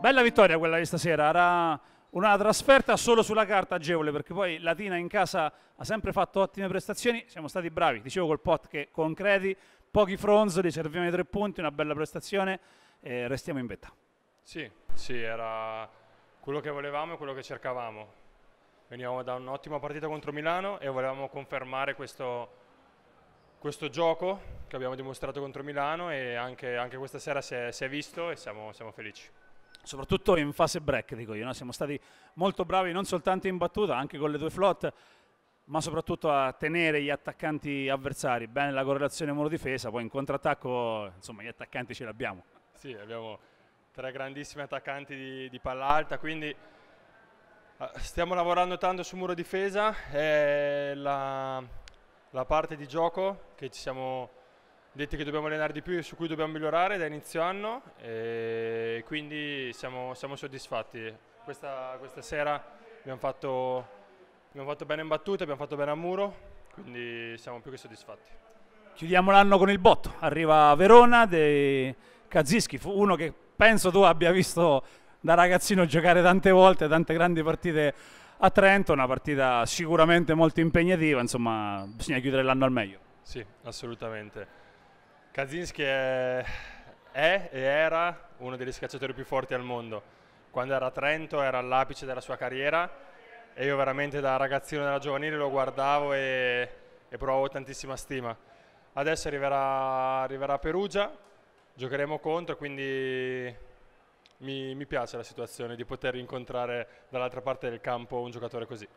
Bella vittoria quella di stasera, era una trasferta solo sulla carta agevole perché poi Latina in casa ha sempre fatto ottime prestazioni, siamo stati bravi, dicevo col pot che concreti, pochi fronzoli, serviamo i tre punti, una bella prestazione e restiamo in vetta. Sì, sì, era quello che volevamo e quello che cercavamo. Venivamo da un'ottima partita contro Milano e volevamo confermare questo, questo gioco che abbiamo dimostrato contro Milano e anche, anche questa sera si è, si è visto e siamo, siamo felici soprattutto in fase break, dico io. No? Siamo stati molto bravi non soltanto in battuta, anche con le due flotte, ma soprattutto a tenere gli attaccanti avversari. Bene la correlazione muro-difesa, poi in contrattacco, insomma, gli attaccanti ce l'abbiamo. Sì, abbiamo tre grandissimi attaccanti di, di palla alta, quindi ah, stiamo lavorando tanto su muro-difesa. La, la parte di gioco che ci siamo detti che dobbiamo allenare di più e su cui dobbiamo migliorare da inizio anno e quindi siamo, siamo soddisfatti. Questa, questa sera abbiamo fatto, abbiamo fatto, bene in battuta, abbiamo fatto bene a muro, quindi siamo più che soddisfatti. Chiudiamo l'anno con il botto, arriva Verona dei Kaziski, uno che penso tu abbia visto da ragazzino giocare tante volte, tante grandi partite a Trento, una partita sicuramente molto impegnativa, insomma bisogna chiudere l'anno al meglio. Sì, assolutamente. Kaczynski è, è e era uno degli scacciatori più forti al mondo. Quando era a Trento era all'apice della sua carriera e io veramente da ragazzino della giovanile lo guardavo e, e provavo tantissima stima. Adesso arriverà, arriverà a Perugia, giocheremo contro, quindi mi, mi piace la situazione di poter incontrare dall'altra parte del campo un giocatore così.